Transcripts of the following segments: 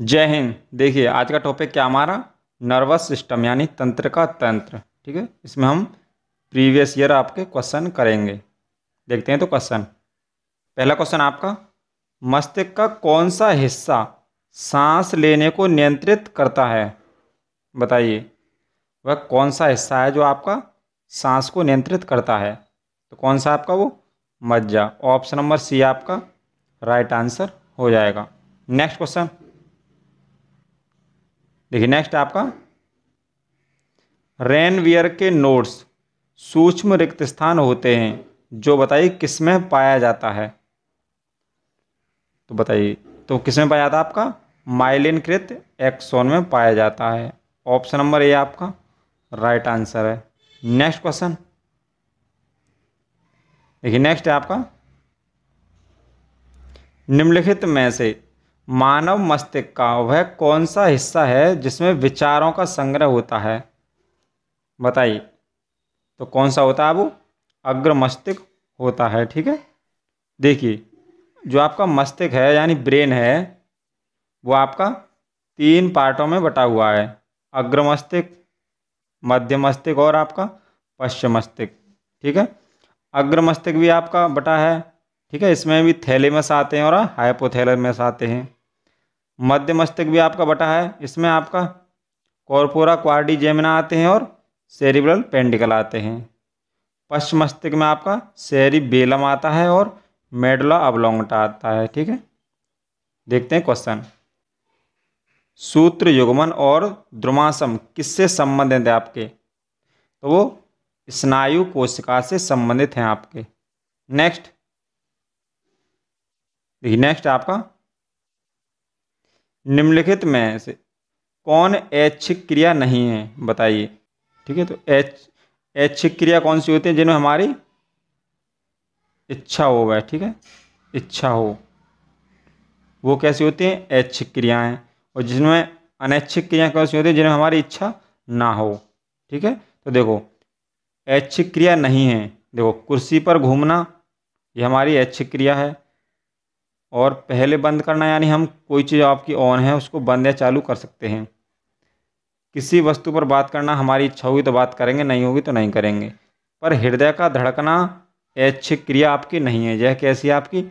जय हिंद देखिए आज का टॉपिक क्या हमारा नर्वस सिस्टम यानी तंत्र का तंत्र ठीक है इसमें हम प्रीवियस ईयर आपके क्वेश्चन करेंगे देखते हैं तो क्वेश्चन पहला क्वेश्चन आपका मस्तिष्क का कौन सा हिस्सा सांस लेने को नियंत्रित करता है बताइए वह कौन सा हिस्सा है जो आपका सांस को नियंत्रित करता है तो कौन सा आपका वो मज्जा ऑप्शन नंबर सी आपका राइट आंसर हो जाएगा नेक्स्ट क्वेश्चन देखिए नेक्स्ट आपका रेनवियर के नोड्स सूक्ष्म रिक्त स्थान होते हैं जो बताइए किसमें पाया जाता है तो बताइए तो किसमें पाया जाता है आपका माइलिन कृत एक्सोन में पाया जाता है ऑप्शन नंबर ए आपका राइट आंसर है नेक्स्ट क्वेश्चन देखिए नेक्स्ट है आपका निम्नलिखित में से मानव मस्तिष्क का वह कौन सा हिस्सा है जिसमें विचारों का संग्रह होता है बताइए तो कौन सा होता है वो अग्र मस्तिष्क होता है ठीक है देखिए जो आपका मस्तिष्क है यानी ब्रेन है वो आपका तीन पार्टों में बटा हुआ है अग्र मस्तिष्क मध्य मस्तिष्क और आपका पश्चिम मस्तिष्क ठीक है अग्र मस्तिष्क भी आपका बटा है ठीक है इसमें भी थैलेमस आते हैं और हाइपोथैलेमस आते हैं मध्य मस्तिष्क भी आपका बटा है इसमें आपका कॉर्पोरा क्वारी जेमिना आते हैं और सेरिब्रल पेंडिकल आते हैं पश्चिम मस्तिष्क में आपका सेरी बेलम आता है और मेडला अबलोंगटा आता है ठीक है देखते हैं क्वेश्चन सूत्र युगमन और द्रुमासम किससे संबंधित है आपके तो वो स्नायु कोशिका से संबंधित हैं आपके नेक्स्ट देखिए नेक्स्ट आपका निम्नलिखित में से कौन ऐच्छिक क्रिया नहीं है बताइए ठीक है तो ऐच ऐच्छिक क्रिया कौन सी होती है जिनमें हमारी इच्छा हो वह ठीक है इच्छा हो वो कैसी होती हैं ऐच्छिक क्रियाएं और जिसमें अनैच्छिक क्रिया सी होती है जिनमें हमारी इच्छा ना हो ठीक है तो देखो ऐच्छिक क्रिया नहीं है देखो कुर्सी पर घूमना ये हमारी ऐच्छिक क्रिया है और पहले बंद करना यानी हम कोई चीज़ आपकी ऑन है उसको बंद या चालू कर सकते हैं किसी वस्तु पर बात करना हमारी इच्छा होगी तो बात करेंगे नहीं होगी तो नहीं करेंगे पर हृदय का धड़कना ऐच्छिक क्रिया आपकी नहीं है यह कैसी आपकी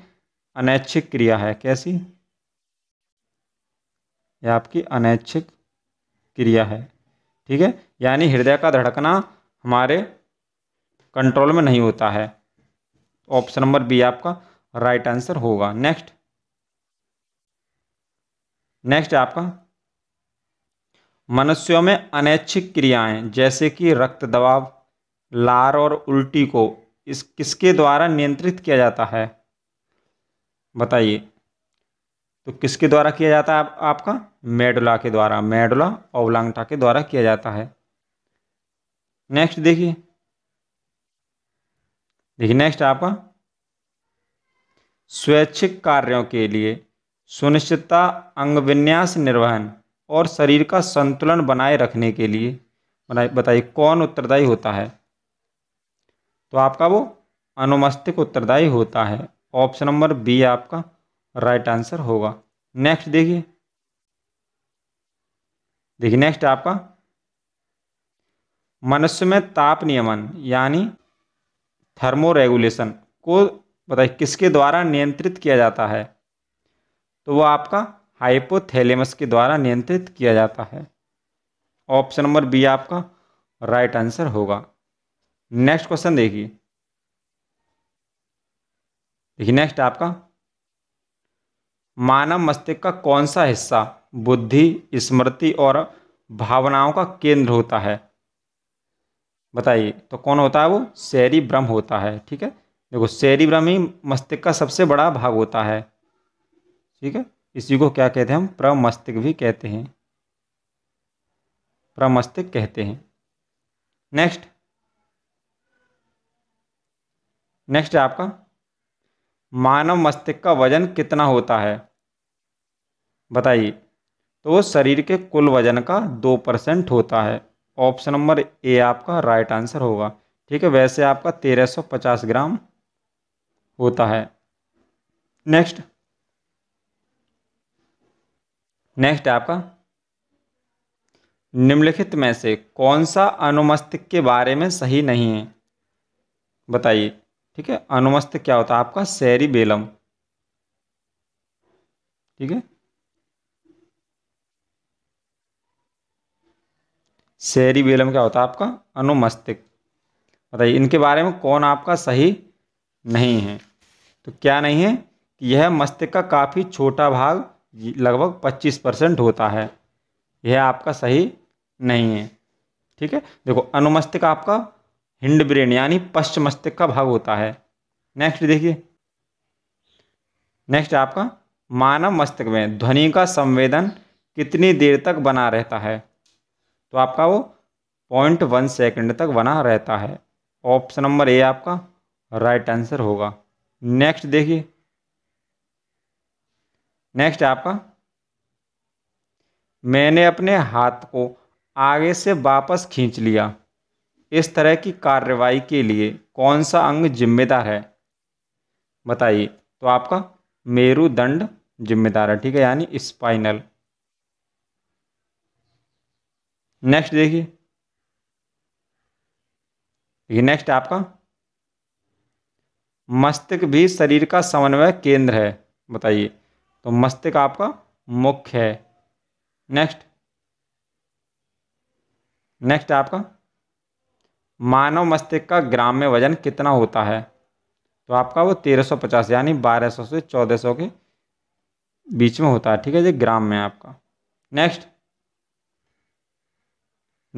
अनैच्छिक क्रिया है कैसी यह आपकी अनैच्छिक क्रिया है ठीक है यानी हृदय का धड़कना हमारे कंट्रोल में नहीं होता है ऑप्शन नंबर बी आपका राइट आंसर होगा नेक्स्ट नेक्स्ट आपका मनुष्यों में अनैच्छिक क्रियाएं जैसे कि रक्त दबाव लार और उल्टी को इस किसके द्वारा नियंत्रित किया जाता है बताइए तो किसके द्वारा किया जाता है आप, आपका मेडुला के द्वारा मेडुला ओवलांगटा के द्वारा किया जाता है नेक्स्ट देखिए देखिए नेक्स्ट आपका स्वैच्छिक कार्यों के लिए सुनिश्चितता अंग विन्यास निर्वहन और शरीर का संतुलन बनाए रखने के लिए बताइए कौन उत्तरदायी होता है तो आपका वो अनुमस्तिक उत्तरदायी होता है ऑप्शन नंबर बी आपका राइट आंसर होगा नेक्स्ट देखिए देखिए नेक्स्ट आपका मनुष्य में ताप नियमन यानी थर्मो रेगुलेशन को बताइए किसके द्वारा नियंत्रित किया जाता है तो वो आपका हाइपोथैलेमस के द्वारा नियंत्रित किया जाता है ऑप्शन नंबर बी आपका राइट आंसर होगा नेक्स्ट क्वेश्चन देखिए देखिए नेक्स्ट आपका मानव मस्तिष्क का कौन सा हिस्सा बुद्धि स्मृति और भावनाओं का केंद्र होता है बताइए तो कौन होता है वो शहरी ब्रह्म होता है ठीक है देखो सेरिब्रम ही मस्तिष्क का सबसे बड़ा भाग होता है ठीक है इसी को क्या कहते हैं हम प्रमस्तिक भी कहते हैं प्रमस्तिक कहते हैं नेक्स्ट नेक्स्ट है आपका मानव मस्तिष्क का वजन कितना होता है बताइए तो वो शरीर के कुल वजन का दो परसेंट होता है ऑप्शन नंबर ए आपका राइट आंसर होगा ठीक है वैसे आपका तेरह सौ पचास ग्राम होता है नेक्स्ट नेक्स्ट है आपका निम्नलिखित में से कौन सा अनुमस्तिक के बारे में सही नहीं है बताइए ठीक है अनुमस्तिक क्या होता है आपका सैरी बेलम ठीक है सैरी बेलम क्या होता है आपका अनुमस्तिक बताइए इनके बारे में कौन आपका सही नहीं है तो क्या नहीं है कि यह मस्तिष्क का काफ़ी छोटा भाग लगभग 25 परसेंट होता है यह आपका सही नहीं है ठीक है देखो अनुमस्तिक आपका हिंड ब्रेन यानी पश्चिम मस्तिष्क का भाग होता है नेक्स्ट देखिए नेक्स्ट आपका मानव मस्तिष्क में ध्वनि का संवेदन कितनी देर तक बना रहता है तो आपका वो पॉइंट वन सेकेंड तक बना रहता है ऑप्शन नंबर ए आपका राइट आंसर होगा नेक्स्ट देखिए नेक्स्ट आपका मैंने अपने हाथ को आगे से वापस खींच लिया इस तरह की कार्रवाई के लिए कौन सा अंग जिम्मेदार है बताइए तो आपका मेरुदंड जिम्मेदार है ठीक है यानी स्पाइनल नेक्स्ट देखिए नेक्स्ट आपका मस्तिष्क भी शरीर का समन्वय केंद्र है बताइए तो मस्तिष्क आपका मुख्य है नेक्स्ट नेक्स्ट आपका मानव मस्तिष्क का ग्राम में वजन कितना होता है तो आपका वो तेरह सौ पचास यानी बारह सौ से चौदह सौ के बीच में होता है ठीक है जी ग्राम में आपका नेक्स्ट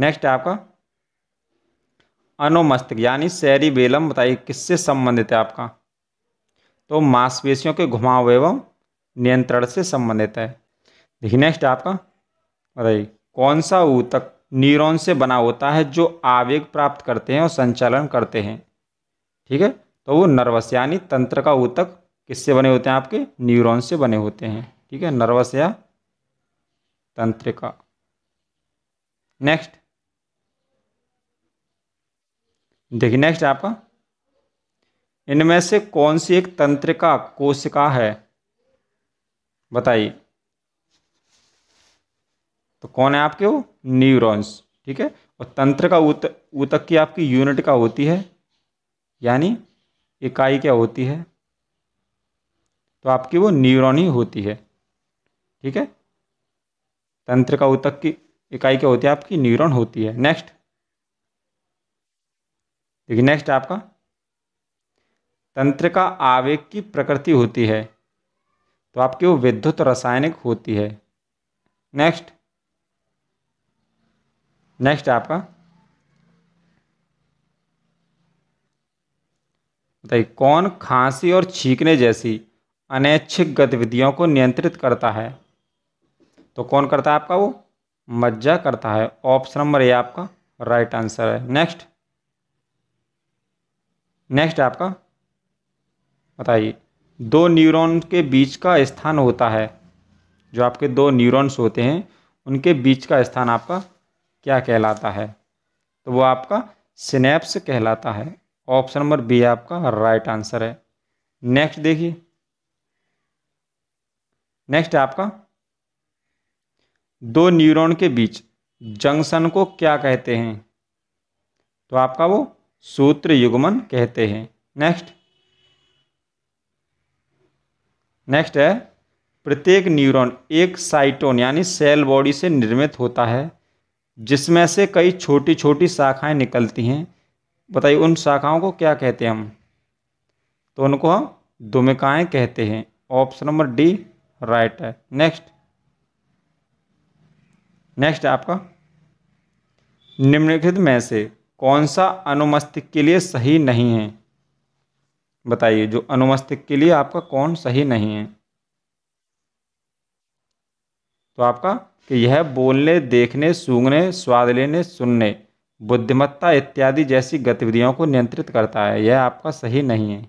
नेक्स्ट आपका अनोमस्तिक यानी शहरी बेलम बताइए किससे संबंधित है आपका तो मांसपेशियों के घुमाव एवं नियंत्रण से संबंधित है देखिए नेक्स्ट आपका बताइए कौन सा ऊतक न्यूरॉन से बना होता है जो आवेग प्राप्त करते हैं और संचालन करते हैं ठीक है तो वो नर्वस यानी तंत्र का ऊतक किससे बने होते हैं आपके न्यूरॉन से बने होते हैं ठीक है नर्वस या तंत्र का नेक्स्ट देखिए नेक्स्ट आपका इनमें से कौन सी एक तंत्रिका कोशिका है बताइए तो कौन है आपके वो न्यूरॉन्स ठीक है और तंत्र का उत, ऊतक की आपकी यूनिट का होती है यानी इकाई क्या होती है तो आपकी वो न्यूरॉन ही होती है ठीक है तंत्र का ऊतक की इकाई क्या होती है आपकी न्यूरॉन होती है नेक्स्ट देखिए नेक्स्ट आपका तंत्र का आवेग की प्रकृति होती है तो आपकी वो विद्युत रासायनिक होती है नेक्स्ट नेक्स्ट आपका बताइए कौन खांसी और छींकने जैसी अनैच्छिक गतिविधियों को नियंत्रित करता है तो कौन करता है आपका वो मज्जा करता है ऑप्शन नंबर ए आपका राइट आंसर है नेक्स्ट नेक्स्ट है आपका बताइए दो न्यूरॉन के बीच का स्थान होता है जो आपके दो न्यूरॉन्स होते हैं उनके बीच का स्थान आपका क्या कहलाता है तो वो आपका स्नेप्स कहलाता है ऑप्शन नंबर बी आपका राइट आंसर है नेक्स्ट देखिए नेक्स्ट आपका दो न्यूरॉन के बीच जंक्शन को क्या कहते हैं तो आपका वो सूत्र युग्मन कहते हैं नेक्स्ट नेक्स्ट है प्रत्येक न्यूरॉन एक साइटोन यानी सेल बॉडी से निर्मित होता है जिसमें से कई छोटी छोटी शाखाएं निकलती हैं बताइए उन शाखाओं को क्या कहते हैं हम तो उनको हम दुमिकाएँ कहते हैं ऑप्शन नंबर डी राइट है नेक्स्ट नेक्स्ट आपका निम्नलिखित में से कौन सा अनुमस्तिक के लिए सही नहीं है बताइए जो अनुमस्तिक के लिए आपका कौन सही नहीं है तो आपका कि यह बोलने देखने सूंघने स्वाद लेने सुनने बुद्धिमत्ता इत्यादि जैसी गतिविधियों को नियंत्रित करता है यह आपका सही नहीं है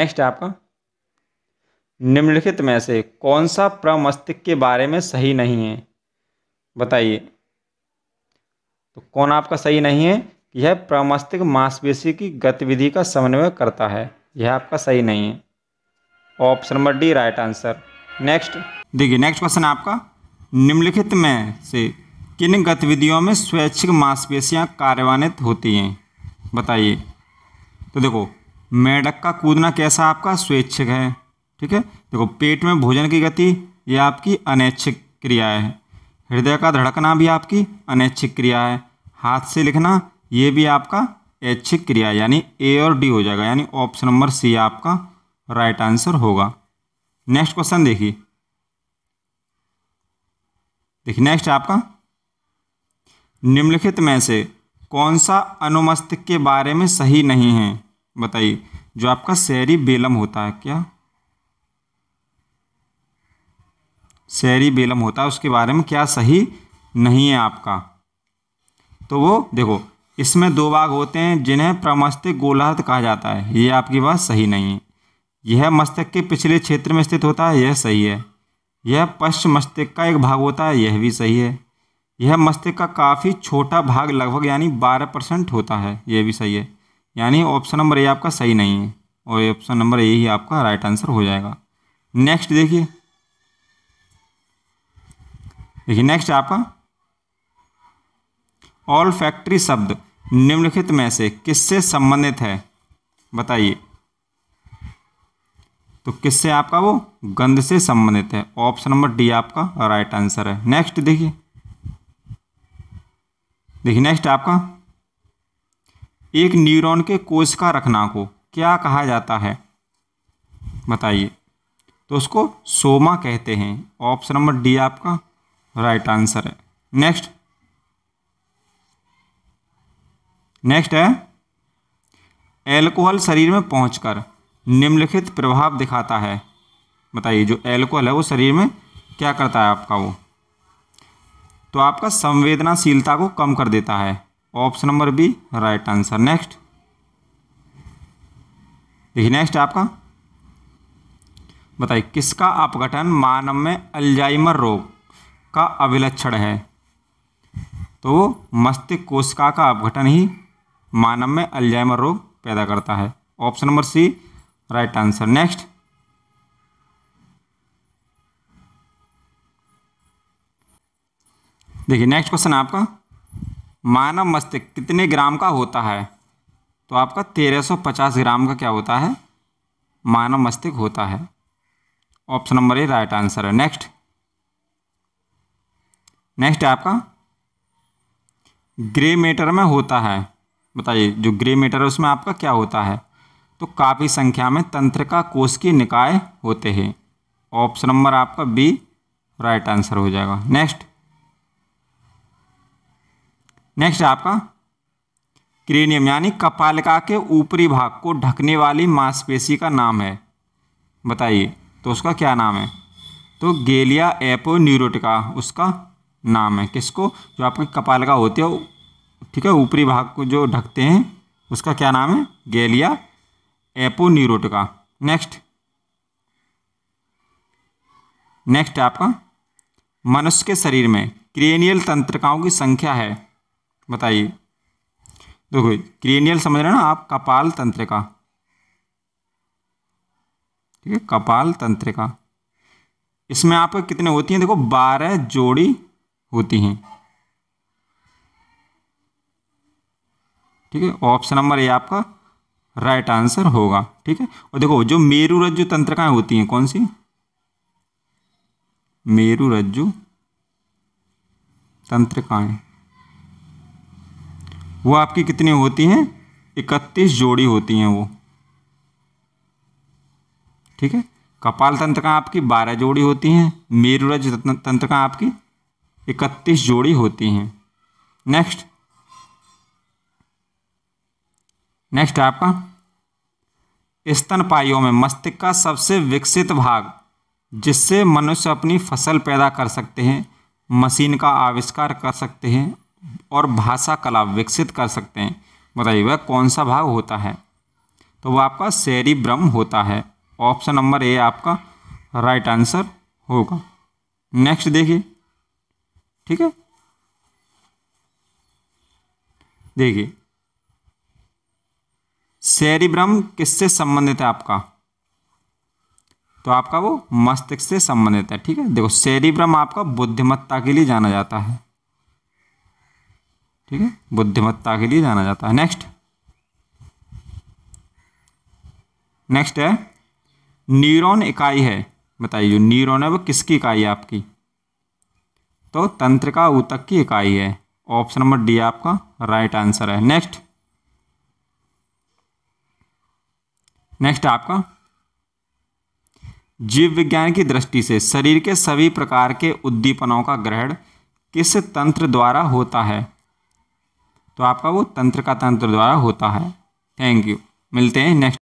नेक्स्ट आपका निम्नलिखित में से कौन सा प्रमस्तिक के बारे में सही नहीं है बताइए तो कौन आपका सही नहीं है यह प्रमस्तिक मांसपेशी की गतिविधि का समन्वय करता है यह आपका सही नहीं है option number D right answer next देखिए नेक्स्ट क्वेश्चन आपका निम्नलिखित में से किन गतिविधियों में स्वैच्छिक मांसपेशियां कार्यान्वित होती हैं बताइए तो देखो मेढक का कूदना कैसा आपका स्वैच्छिक है ठीक है देखो पेट में भोजन की गति यह आपकी अनैच्छिक क्रिया है हृदय का धड़कना भी आपकी अनैच्छिक क्रिया है हाथ से लिखना ये भी आपका ऐच्छिक क्रिया यानी ए और डी हो जाएगा यानी ऑप्शन नंबर सी आपका राइट आंसर होगा नेक्स्ट क्वेश्चन देखिए देखिए नेक्स्ट आपका निम्नलिखित में से कौन सा अनुमस्तिक के बारे में सही नहीं है बताइए जो आपका सैरी बेलम होता है क्या सैरी बेलम होता है उसके बारे में क्या सही नहीं है आपका तो वो देखो इसमें दो भाग होते हैं जिन्हें प्रमस्तिक गोलार्थ कहा जाता है ये आपकी बात सही नहीं है यह मस्तक के पिछले क्षेत्र में स्थित होता है यह सही है यह पश्चिम मस्तिष्क का एक भाग होता है यह भी सही है यह मस्तिष्क का काफ़ी छोटा भाग लगभग यानी बारह परसेंट होता है यह भी सही है यानी ऑप्शन नंबर ए आपका सही नहीं है और ऑप्शन नंबर ए ही आपका राइट आंसर हो जाएगा नेक्स्ट देखिए देखिए नेक्स्ट आपका ऑल फैक्ट्री शब्द निम्नलिखित में से किससे संबंधित है बताइए तो किससे आपका वो गंध से संबंधित है ऑप्शन नंबर डी आपका राइट आंसर है नेक्स्ट देखिए देखिए नेक्स्ट आपका एक न्यूरॉन के कोश का रखना को क्या कहा जाता है बताइए तो उसको सोमा कहते हैं ऑप्शन नंबर डी आपका राइट आंसर है नेक्स्ट नेक्स्ट है एल्कोहल शरीर में पहुंचकर निम्नलिखित प्रभाव दिखाता है बताइए जो एल्कोहल है वो शरीर में क्या करता है आपका वो तो आपका संवेदनाशीलता को कम कर देता है option number B right answer next देखिए नेक्स्ट आपका बताइए किसका अपघटन मानव में अल्जाइमर रोग का अभिलक्षण है तो मस्तिष्क कोशिका का अपघटन ही मानव में अल्जाइमर रोग पैदा करता है option number C right answer next देखिए नेक्स्ट क्वेश्चन आपका मानव मस्तिष्क कितने ग्राम का होता है तो आपका 1350 ग्राम का क्या होता है मानव मस्तिष्क होता है option number A right answer है नेक्स्ट नेक्स्ट आपका ग्रे मैटर में होता है बताइए जो ग्रे मैटर है उसमें आपका क्या होता है तो काफ़ी संख्या में तंत्रिका कोष के निकाय होते हैं ऑप्शन नंबर आपका बी राइट आंसर हो जाएगा नेक्स्ट नेक्स्ट आपका क्रेनियम यानी कपालिका के ऊपरी भाग को ढकने वाली मांसपेशी का नाम है बताइए तो उसका क्या नाम है तो गेलिया एपो न्यूरोटिका उसका नाम है किसको जो आपकी कपालिका होती है ठीक है ऊपरी भाग को जो ढकते हैं उसका क्या नाम है गैलिया एपोन्यूरोटिका नेक्स्ट नेक्स्ट आपका मनुष्य के शरीर में क्रेनियल तंत्रिकाओं की संख्या है बताइए देखो क्रेनियल समझ रहे हो ना आप कपाल तंत्रिका ठीक है कपाल तंत्रिका इसमें आपको कितने होती हैं देखो बारह जोड़ी होती हैं ठीक है ऑप्शन नंबर ए आपका राइट आंसर होगा ठीक है और देखो जो मेरु रज्जु तंत्रिकाएं होती हैं कौन सी मेरु रज्जु तंत्रिकाएं वो आपकी कितनी होती हैं इकतीस जोड़ी होती हैं वो ठीक है कपाल तंत्रिका आपकी बारह जोड़ी होती हैं तंत्र तंत्रिका आपकी इकतीस जोड़ी होती हैं नेक्स्ट नेक्स्ट है आपका स्तनपाइयों में मस्तिष्क का सबसे विकसित भाग जिससे मनुष्य अपनी फसल पैदा कर सकते हैं मशीन का आविष्कार कर सकते हैं और भाषा कला विकसित कर सकते हैं बताइए वह कौन सा भाग होता है तो वह आपका शहरी ब्रह्म होता है ऑप्शन नंबर ए आपका राइट आंसर होगा नेक्स्ट देखिए ठीक है देखिए सेरिब्रम किससे संबंधित है आपका तो आपका वो मस्तिष्क से संबंधित है ठीक है देखो सेरिब्रम आपका बुद्धिमत्ता के लिए जाना जाता है ठीक है बुद्धिमत्ता के लिए जाना जाता है नेक्स्ट नेक्स्ट है न्यूरॉन इकाई है बताइए न्यूरॉन है वो किसकी इकाई है आपकी तो तंत्रिका ऊतक की इकाई है ऑप्शन नंबर डी आपका राइट आंसर है नेक्स्ट नेक्स्ट आपका जीव विज्ञान की दृष्टि से शरीर के सभी प्रकार के उद्दीपनों का ग्रहण किस तंत्र द्वारा होता है तो आपका वो तंत्र का तंत्र द्वारा होता है थैंक यू मिलते हैं नेक्स्ट